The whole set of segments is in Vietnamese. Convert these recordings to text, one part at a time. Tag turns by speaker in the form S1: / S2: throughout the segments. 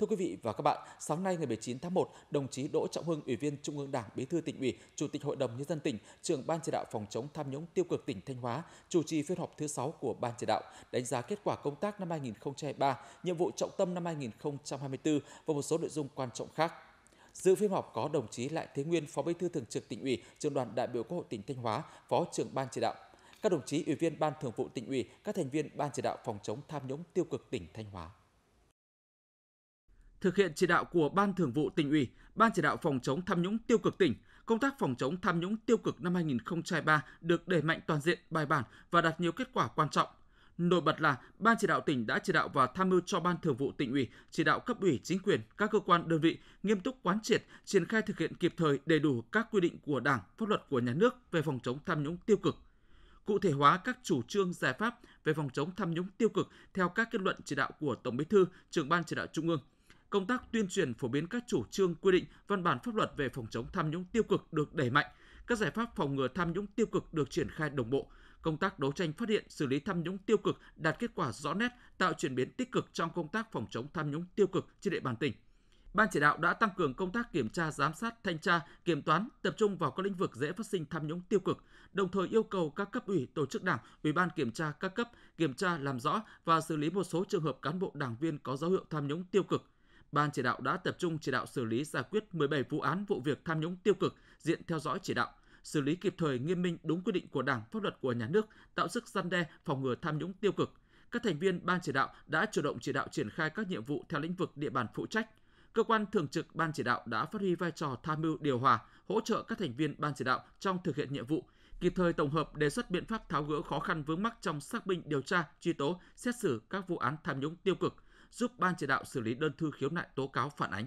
S1: Thưa quý vị và các bạn, sáng nay ngày 19 tháng 1, đồng chí Đỗ Trọng Hưng, Ủy viên Trung ương Đảng, Bí thư tỉnh ủy, Chủ tịch Hội đồng nhân dân tỉnh, trưởng ban chỉ đạo phòng chống tham nhũng tiêu cực tỉnh Thanh Hóa, chủ trì phiên họp thứ 6 của ban chỉ đạo, đánh giá kết quả công tác năm 2023, nhiệm vụ trọng tâm năm 2024 và một số nội dung quan trọng khác. Dự phiên họp có đồng chí Lại Thế Nguyên, Phó Bí thư Thường trực Tỉnh ủy, Trường đoàn đại biểu Quốc hội tỉnh Thanh Hóa, Phó trưởng ban chỉ đạo, các đồng chí ủy viên Ban Thường vụ Tỉnh ủy, các thành viên Ban chỉ đạo phòng chống tham nhũng tiêu cực tỉnh Thanh Hóa thực hiện chỉ đạo của Ban Thường vụ tỉnh ủy, Ban chỉ đạo phòng chống tham nhũng tiêu cực tỉnh, công tác phòng chống tham nhũng tiêu cực năm 2023 được đẩy mạnh toàn diện, bài bản và đạt nhiều kết quả quan trọng. Nổi bật là Ban chỉ đạo tỉnh đã chỉ đạo và tham mưu cho Ban Thường vụ tỉnh ủy, chỉ đạo cấp ủy chính quyền, các cơ quan đơn vị nghiêm túc quán triệt, triển khai thực hiện kịp thời đầy đủ các quy định của Đảng, pháp luật của nhà nước về phòng chống tham nhũng tiêu cực, cụ thể hóa các chủ trương giải pháp về phòng chống tham nhũng tiêu cực theo các kết luận chỉ đạo của Tổng Bí thư, Trưởng ban chỉ đạo Trung ương công tác tuyên truyền phổ biến các chủ trương quy định văn bản pháp luật về phòng chống tham nhũng tiêu cực được đẩy mạnh, các giải pháp phòng ngừa tham nhũng tiêu cực được triển khai đồng bộ, công tác đấu tranh phát hiện xử lý tham nhũng tiêu cực đạt kết quả rõ nét, tạo chuyển biến tích cực trong công tác phòng chống tham nhũng tiêu cực trên địa bàn tỉnh. Ban chỉ đạo đã tăng cường công tác kiểm tra, giám sát, thanh tra, kiểm toán, tập trung vào các lĩnh vực dễ phát sinh tham nhũng tiêu cực, đồng thời yêu cầu các cấp ủy, tổ chức đảng, ủy ban kiểm tra các cấp kiểm tra làm rõ và xử lý một số trường hợp cán bộ đảng viên có dấu hiệu tham nhũng tiêu cực, Ban chỉ đạo đã tập trung chỉ đạo xử lý giải quyết 17 vụ án vụ việc tham nhũng tiêu cực diện theo dõi chỉ đạo, xử lý kịp thời nghiêm minh đúng quy định của Đảng, pháp luật của nhà nước, tạo sức gian đe phòng ngừa tham nhũng tiêu cực. Các thành viên ban chỉ đạo đã chủ động chỉ đạo triển khai các nhiệm vụ theo lĩnh vực địa bàn phụ trách. Cơ quan thường trực ban chỉ đạo đã phát huy vai trò tham mưu điều hòa, hỗ trợ các thành viên ban chỉ đạo trong thực hiện nhiệm vụ, kịp thời tổng hợp đề xuất biện pháp tháo gỡ khó khăn vướng mắc trong xác minh điều tra, truy tố, xét xử các vụ án tham nhũng tiêu cực, giúp ban chỉ đạo xử lý đơn thư khiếu nại tố cáo phản ánh.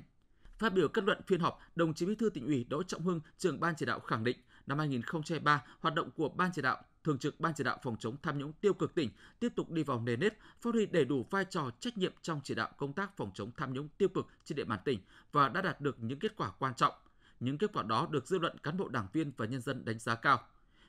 S1: Phát biểu kết luận phiên họp, đồng chí Bí thư tỉnh ủy Đỗ Trọng Hưng, trưởng ban chỉ đạo khẳng định, năm 2023, hoạt động của ban chỉ đạo Thường trực Ban chỉ đạo phòng chống tham nhũng tiêu cực tỉnh tiếp tục đi vào nền nếp, phát huy đầy đủ vai trò trách nhiệm trong chỉ đạo công tác phòng chống tham nhũng tiêu cực trên địa bàn tỉnh và đã đạt được những kết quả quan trọng. Những kết quả đó được dư luận cán bộ đảng viên và nhân dân đánh giá cao.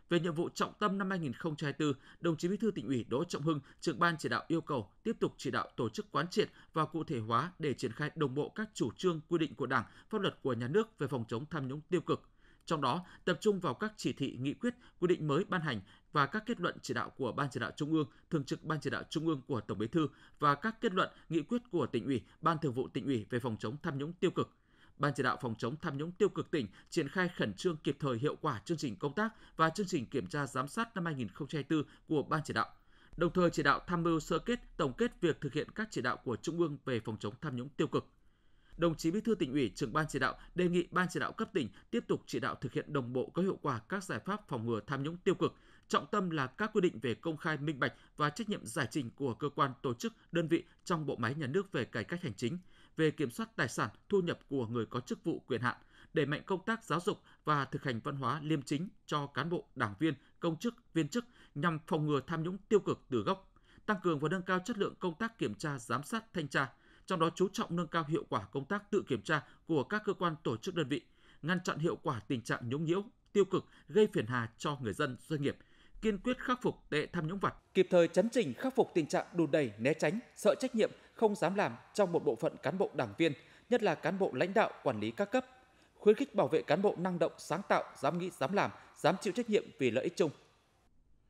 S1: Về nhiệm vụ trọng tâm năm 2024, đồng chí Bí thư tỉnh ủy Đỗ Trọng Hưng, trưởng ban chỉ đạo yêu cầu tiếp tục chỉ đạo tổ chức quán triệt và cụ thể hóa để triển khai đồng bộ các chủ trương quy định của Đảng, pháp luật của nhà nước về phòng chống tham nhũng tiêu cực. Trong đó, tập trung vào các chỉ thị nghị quyết, quy định mới ban hành và các kết luận chỉ đạo của Ban chỉ đạo Trung ương, Thường trực Ban chỉ đạo Trung ương của Tổng Bí thư và các kết luận nghị quyết của tỉnh ủy, Ban Thường vụ tỉnh ủy về phòng chống tham nhũng tiêu cực Ban chỉ đạo phòng chống tham nhũng tiêu cực tỉnh triển khai khẩn trương kịp thời hiệu quả chương trình công tác và chương trình kiểm tra giám sát năm 2024 của Ban chỉ đạo. Đồng thời chỉ đạo tham mưu sơ kết, tổng kết việc thực hiện các chỉ đạo của Trung ương về phòng chống tham nhũng tiêu cực. Đồng chí Bí thư tỉnh ủy, trưởng ban chỉ đạo đề nghị ban chỉ đạo cấp tỉnh tiếp tục chỉ đạo thực hiện đồng bộ có hiệu quả các giải pháp phòng ngừa tham nhũng tiêu cực, trọng tâm là các quy định về công khai minh bạch và trách nhiệm giải trình của cơ quan tổ chức đơn vị trong bộ máy nhà nước về cải cách hành chính về kiểm soát tài sản, thu nhập của người có chức vụ quyền hạn, đẩy mạnh công tác giáo dục và thực hành văn hóa liêm chính cho cán bộ, đảng viên, công chức, viên chức nhằm phòng ngừa tham nhũng tiêu cực từ gốc, tăng cường và nâng cao chất lượng công tác kiểm tra, giám sát, thanh tra, trong đó chú trọng nâng cao hiệu quả công tác tự kiểm tra của các cơ quan tổ chức đơn vị, ngăn chặn hiệu quả tình trạng nhũng nhiễu, tiêu cực gây phiền hà cho người dân, doanh nghiệp, kiên quyết khắc phục tệ tham nhũng vặt, kịp thời chấn chỉnh khắc phục tình trạng đùn đẩy, né tránh, sợ trách nhiệm không dám làm trong một bộ phận cán bộ đảng viên, nhất là cán bộ lãnh đạo quản lý các cấp, khuyến khích bảo vệ cán bộ năng động, sáng tạo, dám nghĩ, dám làm, dám chịu trách nhiệm vì lợi ích chung.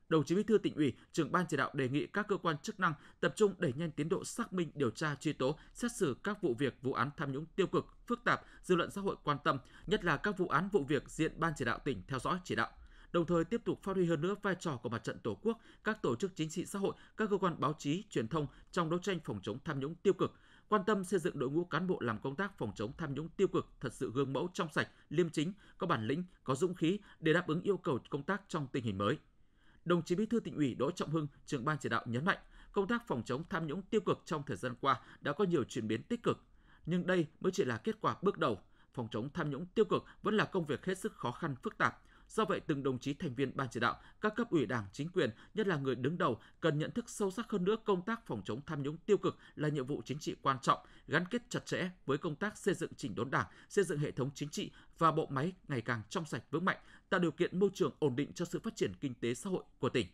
S1: Đồng chí Bí thư tỉnh ủy, trưởng ban chỉ đạo đề nghị các cơ quan chức năng tập trung đẩy nhanh tiến độ xác minh, điều tra, truy tố, xét xử các vụ việc vụ án tham nhũng tiêu cực, phức tạp, dư luận xã hội quan tâm, nhất là các vụ án vụ việc diện ban chỉ đạo tỉnh theo dõi chỉ đạo đồng thời tiếp tục phát huy hơn nữa vai trò của mặt trận Tổ quốc, các tổ chức chính trị xã hội, các cơ quan báo chí, truyền thông trong đấu tranh phòng chống tham nhũng tiêu cực, quan tâm xây dựng đội ngũ cán bộ làm công tác phòng chống tham nhũng tiêu cực thật sự gương mẫu trong sạch, liêm chính, có bản lĩnh, có dũng khí để đáp ứng yêu cầu công tác trong tình hình mới. Đồng chí Bí thư tỉnh ủy Đỗ Trọng Hưng, trưởng ban chỉ đạo nhấn mạnh, công tác phòng chống tham nhũng tiêu cực trong thời gian qua đã có nhiều chuyển biến tích cực, nhưng đây mới chỉ là kết quả bước đầu. Phòng chống tham nhũng tiêu cực vẫn là công việc hết sức khó khăn phức tạp, Do vậy, từng đồng chí thành viên ban chỉ đạo, các cấp ủy đảng, chính quyền, nhất là người đứng đầu, cần nhận thức sâu sắc hơn nữa công tác phòng chống tham nhũng tiêu cực là nhiệm vụ chính trị quan trọng, gắn kết chặt chẽ với công tác xây dựng chỉnh đốn đảng, xây dựng hệ thống chính trị và bộ máy ngày càng trong sạch vững mạnh, tạo điều kiện môi trường ổn định cho sự phát triển kinh tế xã hội của tỉnh.